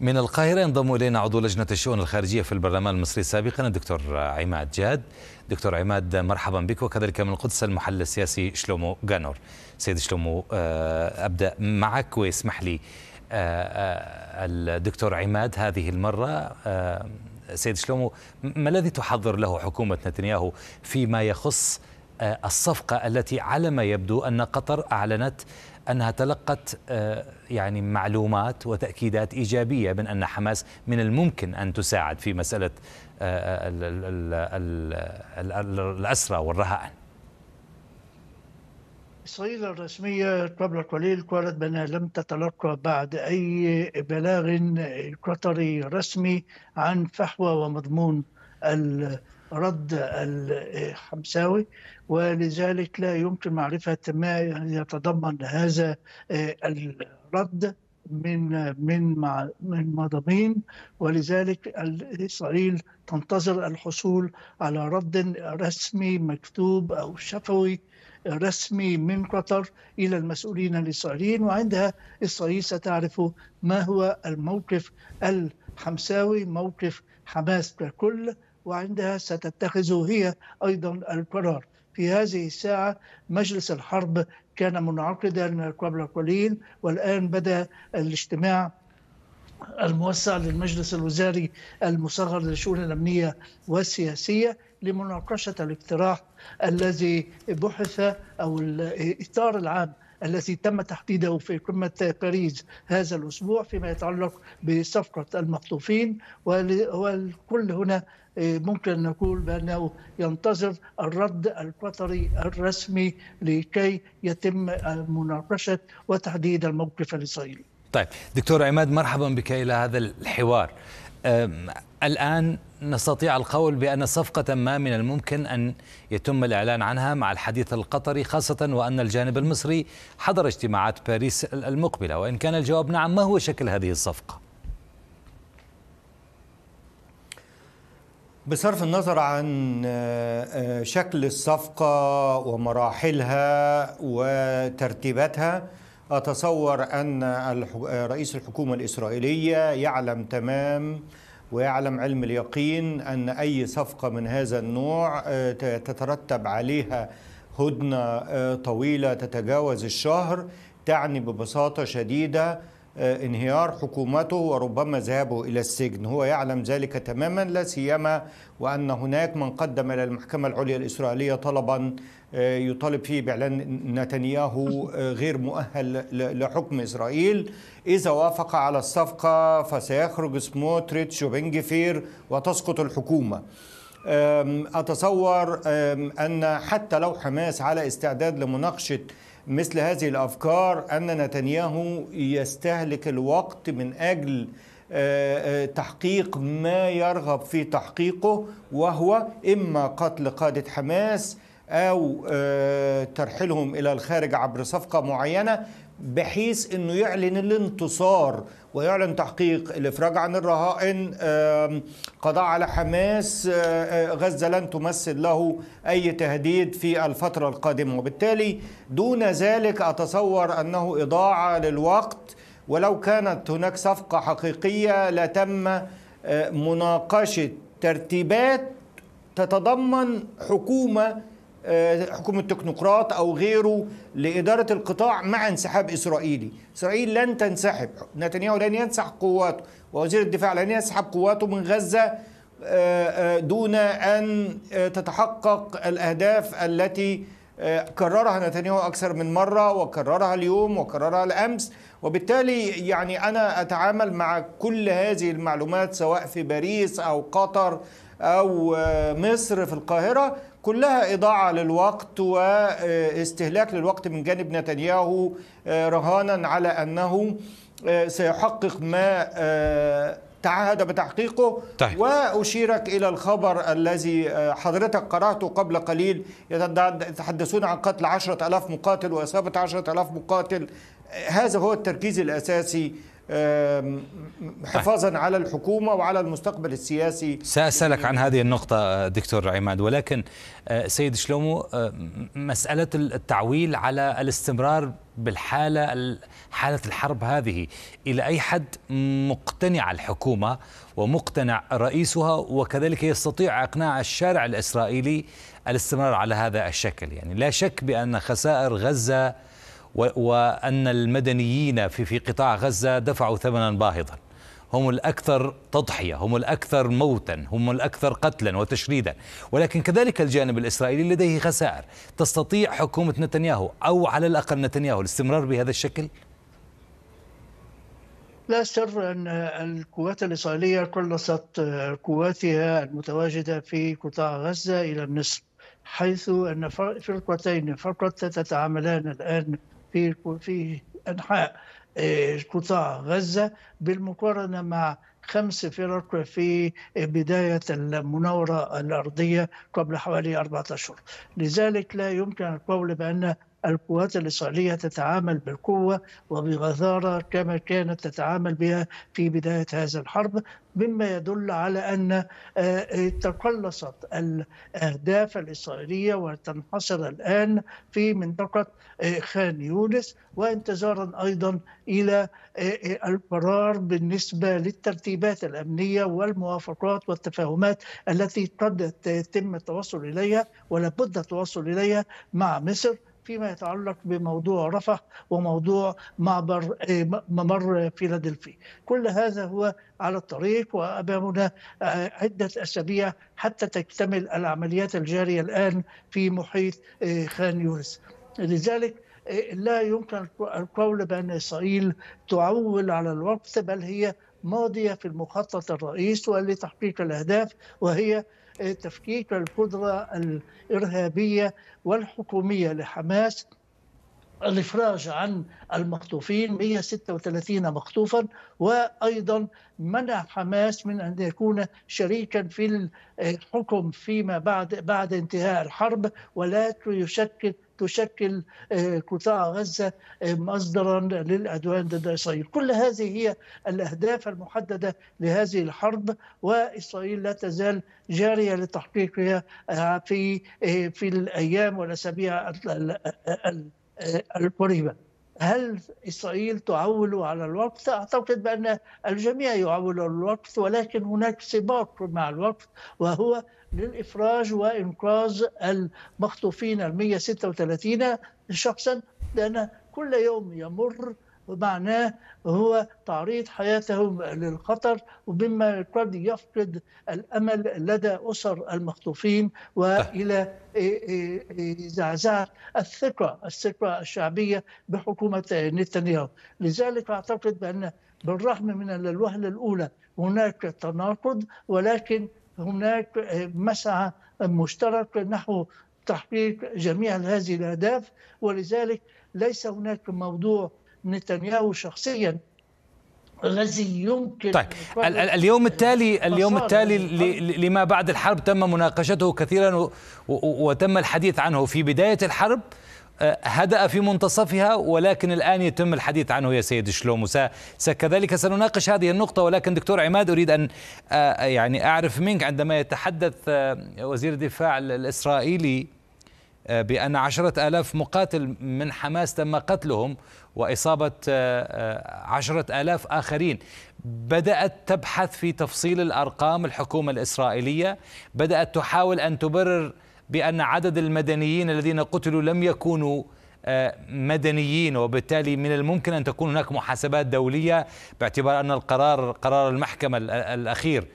من القاهرة ينضم إلينا عضو لجنة الشؤون الخارجية في البرلمان المصري سابقا الدكتور عماد جاد دكتور عماد مرحبا بك وكذلك من القدس المحلل السياسي شلومو جانور سيد شلومو آه، أبدأ معك ويسمح لي آه، آه، الدكتور عماد هذه المرة سيد شلومو ما الذي تحضر له حكومة نتنياهو فيما يخص الصفقة التي على ما يبدو أن قطر أعلنت أنها تلقت آه، يعني معلومات وتأكيدات إيجابية من أن حماس من الممكن أن تساعد في مسألة آه، آه، الأسرى والرهائن إسرائيل الرسمية قبل قليل قالت بأنها لم تتلقى بعد أي بلاغ قطري رسمي عن فحوى ومضمون ال رد الحمساوي ولذلك لا يمكن معرفة ما يتضمن هذا الرد من من من مضامين ولذلك اسرائيل تنتظر الحصول على رد رسمي مكتوب او شفوي رسمي من قطر الى المسؤولين الاسرائيليين وعندها اسرائيل ستعرف ما هو الموقف الحمساوي موقف حماس ككل وعندها ستتخذ هي ايضا القرار. في هذه الساعة مجلس الحرب كان منعقدا قبل قليل والآن بدأ الاجتماع الموسع للمجلس الوزاري المصغر للشؤون الأمنية والسياسية لمناقشة الاقتراح الذي بحث أو الإطار العام الذي تم تحديده في قمة باريس هذا الأسبوع فيما يتعلق بصفقة المخطوفين والكل هنا إيه، ممكن أن نقول بأنه ينتظر الرد القطري الرسمي لكي يتم مناقشة وتحديد الموقف الإسرائيلي طيب دكتور عماد مرحبا بك إلى هذا الحوار الآن نستطيع القول بأن صفقة ما من الممكن أن يتم الإعلان عنها مع الحديث القطري خاصة وأن الجانب المصري حضر اجتماعات باريس المقبلة وإن كان الجواب نعم ما هو شكل هذه الصفقة؟ بصرف النظر عن آه، آه، شكل الصفقة ومراحلها وترتيباتها أتصور أن رئيس الحكومة الإسرائيلية يعلم تمام ويعلم علم اليقين أن أي صفقة من هذا النوع آه، تترتب عليها هدنة طويلة تتجاوز الشهر تعني ببساطة شديدة آه، انهيار حكومته وربما ذهابه الى السجن هو يعلم ذلك تماما لا سيما وان هناك من قدم الى المحكمه العليا الاسرائيليه طلبا آه، يطالب فيه باعلان نتنياهو آه، غير مؤهل لحكم اسرائيل اذا وافق على الصفقه فسيخرج سموتريتش وبنجفير وتسقط الحكومه أتصور أن حتى لو حماس على استعداد لمناقشة مثل هذه الافكار ان نتنياهو يستهلك الوقت من اجل آه، آه، تحقيق ما يرغب في تحقيقه وهو اما قتل قاده حماس او آه، ترحيلهم الى الخارج عبر صفقه معينه بحيث انه يعلن الانتصار ويعلن تحقيق الافراج عن الرهائن قضاء على حماس آه، آه، غزه لن تمثل له اي تهديد في الفتره القادمه وبالتالي دون ذلك اتصور انه اضاعه للوقت ولو كانت هناك صفقه حقيقيه لتم آه، مناقشه ترتيبات تتضمن حكومه آه، حكومة تكنوقراط أو غيره لإدارة القطاع مع انسحاب إسرائيلي إسرائيل لن تنسحب نتنياهو لن ينسحب قواته ووزير الدفاع لن يسحب قواته من غزة آه، آه، دون أن تتحقق الأهداف التي كررها نتنياهو أكثر من مرة وكررها اليوم وكررها الأمس وبالتالي يعني أنا أتعامل مع كل هذه المعلومات سواء في باريس أو قطر أو مصر في القاهرة كلها إضاعة للوقت واستهلاك آه، للوقت من جانب نتنياهو آه، رهانا على أنه آه، سيحقق ما تعهد بتحقيقه طيب. وأشيرك إلى الخبر الذي حضرتك قرأته قبل قليل يتحدثون عن قتل عشرة ألاف مقاتل وإصابة عشرة ألاف مقاتل هذا هو التركيز الأساسي حفاظا على الحكومة وعلى المستقبل السياسي سأسألك عن هذه النقطة دكتور عماد ولكن آه، سيد شلومو آه، مسألة التعويل على الاستمرار بالحالة حالة الحرب هذه إلى أي حد مقتنع الحكومة ومقتنع رئيسها وكذلك يستطيع إقناع الشارع الإسرائيلي الاستمرار على هذا الشكل يعني لا شك بأن خسائر غزة وأن المدنيين في, في قطاع غزة دفعوا ثمنا باهظا هم الأكثر تضحية هم الأكثر موتا هم الأكثر قتلا وتشريدا ولكن كذلك الجانب الإسرائيلي لديه خسائر تستطيع حكومة نتنياهو أو على الأقل نتنياهو الاستمرار بهذا الشكل؟ لا سر أن القوات الإسرائيلية قلصت قواتها المتواجدة في قطاع غزة إلى النصف حيث أن فرقتين فقط تتعاملان الآن في في انحاء قطاع آه، غزه بالمقارنه مع خمس فرق في آه، بداية المناورة الأرضية قبل حوالي أربعة أشهر لذلك لا يمكن القول بأن القوات الإسرائيلية تتعامل بالقوة وبغزارة كما كانت تتعامل بها في بداية هذا الحرب مما يدل على أن آه، تقلصت الأهداف الإسرائيلية وتنحصر الآن في منطقة آه، خان يونس وانتظارا أيضا إلى آه، القرار بالنسبة للترتيبات الأمنية والموافقات والتفاهمات التي قد يتم التوصل إليها ولابد التوصل إليها مع مصر فيما يتعلق بموضوع رفح وموضوع معبر آه، ممر فيلادلفي كل هذا هو على الطريق وأمامنا آه، عدة أسابيع حتى تكتمل العمليات الجارية الآن في محيط آه، خان يونس لذلك لا يمكن القول بأن إسرائيل تعول على الوقت بل هي ماضية في المخطط الرئيس ولتحقيق الأهداف وهي تفكيك القدرة الإرهابية والحكومية لحماس الافراج عن المخطوفين 136 مخطوفا وايضا منع حماس من ان يكون شريكا في الحكم فيما بعد بعد انتهاء الحرب ولا يشكل تشكل آه، قطاع غزه آه، مصدرا للعدوان ضد اسرائيل، كل هذه هي الاهداف المحدده لهذه الحرب واسرائيل لا تزال جاريه لتحقيقها آه، في في الايام والاسابيع القريبه. هل إسرائيل تعول على الوقت؟ أعتقد بأن الجميع يعول على الوقت ولكن هناك سباق مع الوقت وهو للإفراج وإنقاذ المخطوفين ال 136 شخصا لأن كل يوم يمر ومعناه هو تعريض حياتهم للخطر وبما قد يفقد الامل لدى اسر المخطوفين والى زعزعه الثقه الثقه الشعبيه بحكومه نتنياهو لذلك اعتقد بان بالرغم من الوهله الاولى هناك تناقض ولكن هناك مسعى مشترك نحو تحقيق جميع هذه الاهداف ولذلك ليس هناك موضوع نتنياهو شخصيا الذي يمكن طيب اليوم التالي اليوم التالي لما بعد الحرب تم مناقشته كثيرا وتم الحديث عنه في بدايه الحرب آه، هدأ في منتصفها ولكن الآن يتم الحديث عنه يا سيد شلومو سكذلك سنناقش هذه النقطة ولكن دكتور عماد أريد أن آه، يعني أعرف منك عندما يتحدث آه، وزير الدفاع الإسرائيلي آه، بأن عشرة آلاف مقاتل من حماس تم قتلهم وإصابة آه، آه، عشرة آلاف آخرين بدأت تبحث في تفصيل الأرقام الحكومة الإسرائيلية بدأت تحاول أن تبرر بأن عدد المدنيين الذين قتلوا لم يكونوا مدنيين وبالتالي من الممكن أن تكون هناك محاسبات دولية باعتبار أن القرار قرار المحكمة الأخير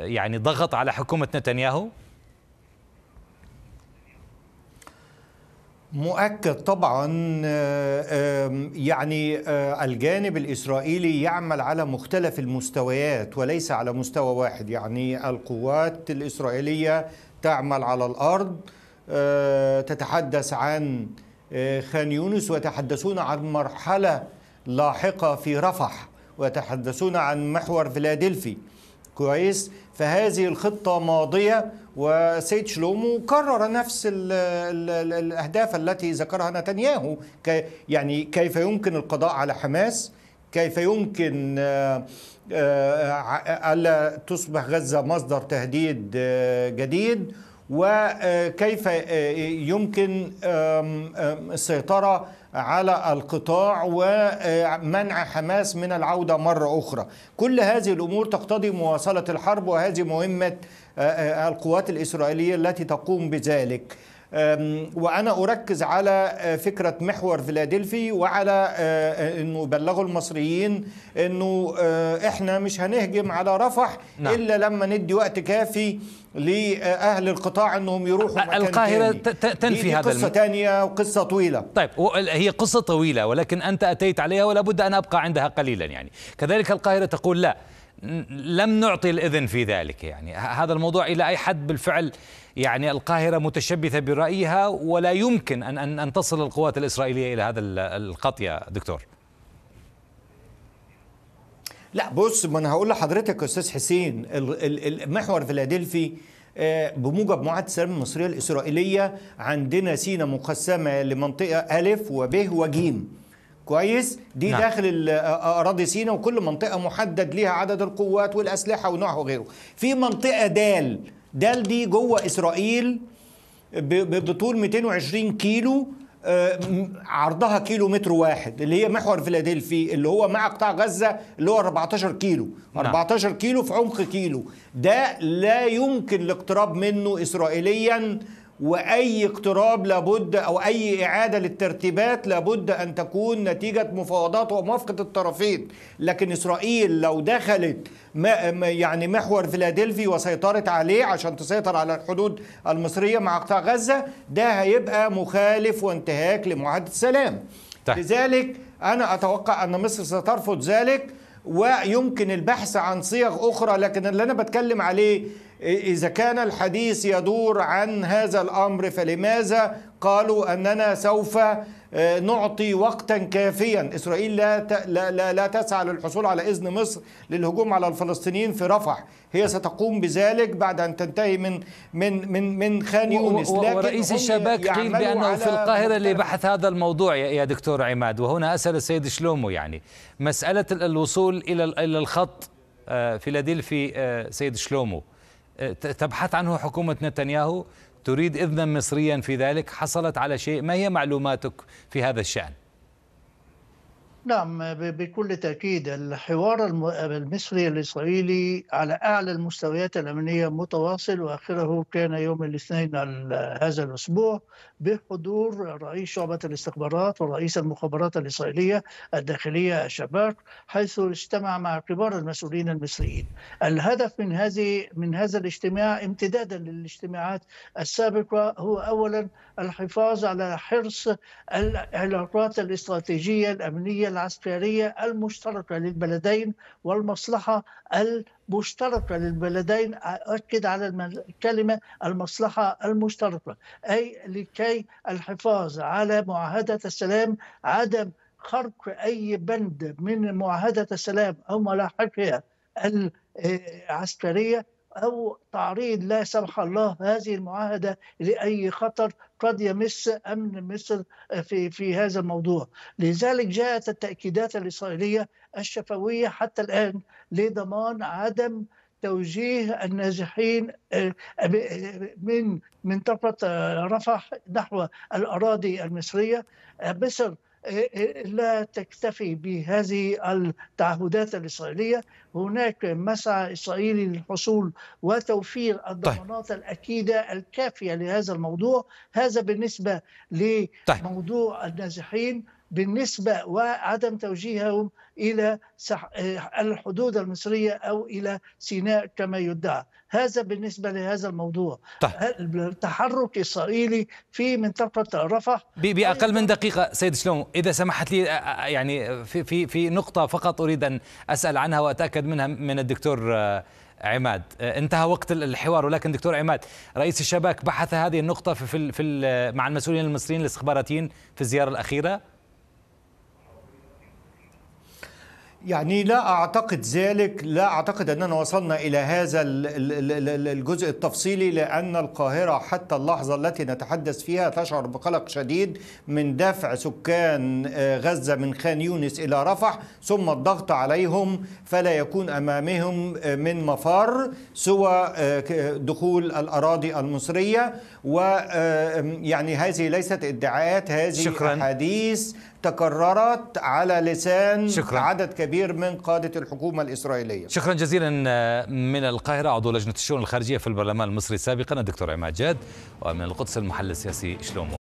يعني ضغط على حكومة نتنياهو مؤكد طبعا آه، يعني آه، الجانب الاسرائيلي يعمل على مختلف المستويات وليس على مستوى واحد يعني القوات الاسرائيليه تعمل على الارض آه، تتحدث عن خان يونس ويتحدثون عن مرحله لاحقه في رفح ويتحدثون عن محور فيلادلفي كويس فهذه الخطة ماضية وسيد شلومو كرر نفس الـ الـ الـ الأهداف التي ذكرها نتنياهو كي يعني كيف يمكن القضاء على حماس كيف يمكن ألا آه، آه، تصبح غزة مصدر تهديد آه، جديد وكيف يمكن السيطرة على القطاع ومنع حماس من العودة مرة أخرى كل هذه الأمور تقتضي مواصلة الحرب وهذه مهمة آه، آه، القوات الإسرائيلية التي تقوم بذلك وانا اركز على آه، فكره محور فيلادلفي وعلى آه، آه، انه بلغوا المصريين انه احنا مش هنهجم على رفح نعم. الا لما ندي وقت كافي لاهل القطاع انهم يروحوا مكان القاهره تاني. تنفي هذا قصه الم... وقصه طويله طيب هي قصه طويله ولكن انت اتيت عليها ولا بد ان ابقى عندها قليلا يعني كذلك القاهره تقول لا لم نعطي الإذن في ذلك يعني هذا الموضوع إلى أي حد بالفعل يعني القاهرة متشبثة برأيها ولا يمكن أن, أن, أن تصل القوات الإسرائيلية إلى هذا القطية دكتور لا بص ما انا هقول لحضرتك استاذ حسين المحور فيلادلفي آه، بموجب معاهده السلام المصريه الاسرائيليه عندنا سينا مقسمه لمنطقه الف وب وجيم كويس دي نعم. داخل اراضي سينا وكل منطقه محدد ليها عدد القوات والاسلحه ونوعها وغيره في منطقه دال دال دي جوه اسرائيل بطول 220 كيلو عرضها كيلو متر واحد اللي هي محور فيلادلفي اللي هو مع قطاع غزة اللي هو 14 كيلو نعم. 14 كيلو في عمق كيلو ده لا يمكن الاقتراب منه إسرائيليا واي اقتراب لابد او اي اعاده للترتيبات لابد ان تكون نتيجه مفاوضات وموافقه الطرفين لكن اسرائيل لو دخلت يعني محور فيلادلفي وسيطرت عليه عشان تسيطر على الحدود المصريه مع قطاع غزه ده هيبقى مخالف وانتهاك لمعاهده السلام طيب. لذلك انا اتوقع ان مصر سترفض ذلك ويمكن البحث عن صيغ اخرى لكن اللي انا بتكلم عليه إذا كان الحديث يدور عن هذا الأمر فلماذا قالوا أننا سوف آه، نعطي وقتا كافيا إسرائيل لا, لا, لا, تسعى للحصول على إذن مصر للهجوم على الفلسطينيين في رفح هي ستقوم بذلك بعد أن تنتهي من من من من خان يونس لكن ورئيس الشباك قيل بأنه في القاهرة اللي بحث هذا الموضوع يا دكتور عماد وهنا أسأل السيد شلومو يعني مسألة الوصول إلى إلى الخط آه، فيلادلفي آه، سيد شلومو تبحث عنه حكومة نتنياهو تريد إذنا مصريا في ذلك حصلت على شيء ما هي معلوماتك في هذا الشأن نعم بكل تأكيد الحوار المصري الإسرائيلي على أعلى المستويات الأمنية متواصل وآخره كان يوم الاثنين هذا الأسبوع بحضور رئيس شعبة الاستخبارات ورئيس المخابرات الإسرائيلية الداخلية الشباك حيث اجتمع مع كبار المسؤولين المصريين الهدف من هذه من هذا الاجتماع امتدادا للاجتماعات السابقة هو أولا الحفاظ على حرص العلاقات الاستراتيجية الأمنية العسكرية المشتركة للبلدين والمصلحة المشتركة للبلدين أؤكد على الكلمة المصلحة المشتركة أي لكي الحفاظ على معاهدة السلام عدم خرق أي بند من معاهدة السلام أو ملاحقها العسكرية آه، أو تعريض لا سمح الله هذه المعاهدة لأي خطر قد يمس أمن مصر في, في هذا الموضوع لذلك جاءت التأكيدات الإسرائيلية الشفوية حتى الآن لضمان عدم توجيه النازحين آه، من منطقة آه، رفح نحو الأراضي المصرية آه، مصر لا تكتفي بهذه التعهدات الإسرائيلية هناك مسعى إسرائيلي للحصول وتوفير طيب. الضمانات طيب. الأكيدة الكافية لهذا الموضوع هذا بالنسبة طيب. لموضوع طيب. النازحين بالنسبة وعدم توجيههم إلى آه، الحدود المصرية أو إلى سيناء كما يدعى هذا بالنسبة لهذا الموضوع طيب. التحرك الإسرائيلي في منطقة رفح بأقل من دقيقة سيد شلون إذا سمحت لي يعني في, في, في نقطة فقط أريد أن أسأل عنها وأتأكد منها من الدكتور آه، عماد آه، انتهى وقت الحوار ولكن دكتور عماد رئيس الشباك بحث هذه النقطة في, في مع المسؤولين المصريين الاستخباراتيين في الزيارة الأخيرة يعني لا أعتقد ذلك لا أعتقد أننا وصلنا إلى هذا الجزء التفصيلي لأن القاهرة حتى اللحظة التي نتحدث فيها تشعر بقلق شديد من دفع سكان آه، غزة من خان يونس إلى رفح ثم الضغط عليهم فلا يكون أمامهم آه، من مفر سوى آه، دخول الأراضي المصرية ويعني هذه ليست ادعاءات هذه أحاديث تكررت على لسان شكرا. عدد كبير من قادة الحكومة الإسرائيلية شكرا جزيلا آه، من القاهرة عضو لجنة الشؤون الخارجية في البرلمان المصري سابقا الدكتور عماد جاد ومن القدس المحلل السياسي شلومو